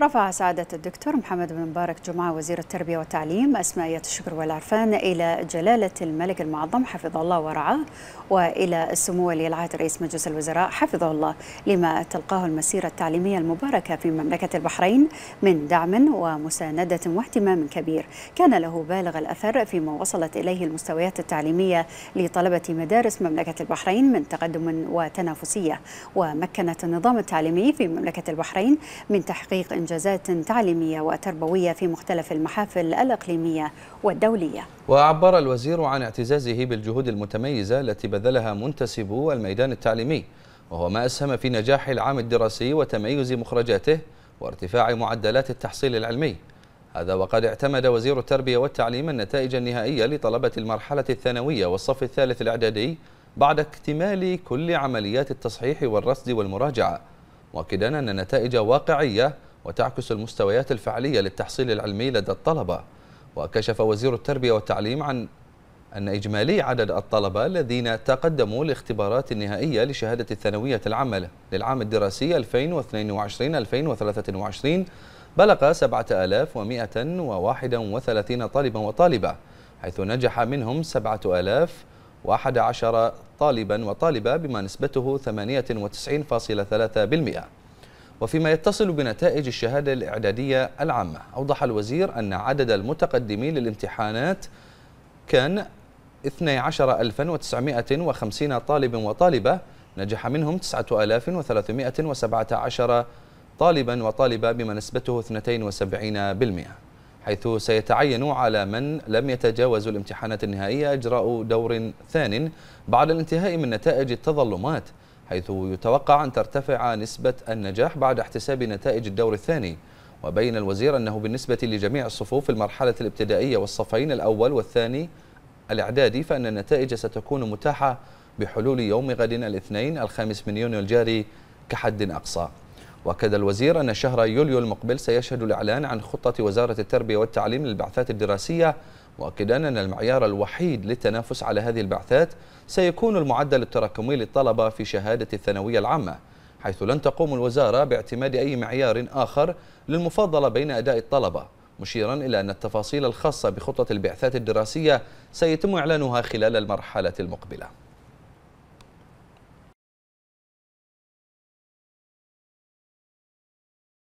رفع سعادة الدكتور محمد بن مبارك جمعة وزير التربية والتعليم أسمائية الشكر والعرفان إلى جلالة الملك المعظم حفظه الله ورعاه وإلى السمو ولي العهد رئيس مجلس الوزراء حفظه الله لما تلقاه المسيرة التعليمية المباركة في مملكة البحرين من دعم ومساندة واهتمام كبير كان له بالغ الأثر فيما وصلت إليه المستويات التعليمية لطلبة مدارس مملكة البحرين من تقدم وتنافسية ومكنت النظام التعليمي في مملكة البحرين من تحقيق وإنجازات تعليمية وتربوية في مختلف المحافل الإقليمية والدولية وعبر الوزير عن اعتزازه بالجهود المتميزة التي بذلها منتسبو الميدان التعليمي وهو ما أسهم في نجاح العام الدراسي وتميز مخرجاته وارتفاع معدلات التحصيل العلمي هذا وقد اعتمد وزير التربية والتعليم النتائج النهائية لطلبة المرحلة الثانوية والصف الثالث الإعدادي بعد اكتمال كل عمليات التصحيح والرصد والمراجعة مؤكدا أن النتائج واقعية وتعكس المستويات الفعلية للتحصيل العلمي لدى الطلبة وكشف وزير التربية والتعليم عن أن إجمالي عدد الطلبة الذين تقدموا لاختبارات النهائية لشهادة الثانوية العامة للعام الدراسي 2022-2023 بلغ 7131 طالبا وطالبة حيث نجح منهم 7011 طالبا وطالبة بما نسبته 98.3% وفيما يتصل بنتائج الشهادة الإعدادية العامة أوضح الوزير أن عدد المتقدمين للامتحانات كان 12950 طالب وطالبة نجح منهم 9317 طالبا وطالبة بما نسبته 72% حيث سيتعين على من لم يتجاوزوا الامتحانات النهائية إجراء دور ثان بعد الانتهاء من نتائج التظلمات حيث يتوقع أن ترتفع نسبة النجاح بعد احتساب نتائج الدور الثاني وبين الوزير أنه بالنسبة لجميع الصفوف في المرحلة الابتدائية والصفين الأول والثاني الإعدادي فأن النتائج ستكون متاحة بحلول يوم غد الاثنين الخامس من يونيو الجاري كحد أقصى وأكد الوزير أن شهر يوليو المقبل سيشهد الإعلان عن خطة وزارة التربية والتعليم للبعثات الدراسية مؤكدا أن المعيار الوحيد للتنافس على هذه البعثات سيكون المعدل التراكمي للطلبة في شهادة الثانوية العامة حيث لن تقوم الوزارة باعتماد أي معيار آخر للمفاضلة بين أداء الطلبة مشيرا إلى أن التفاصيل الخاصة بخطة البعثات الدراسية سيتم إعلانها خلال المرحلة المقبلة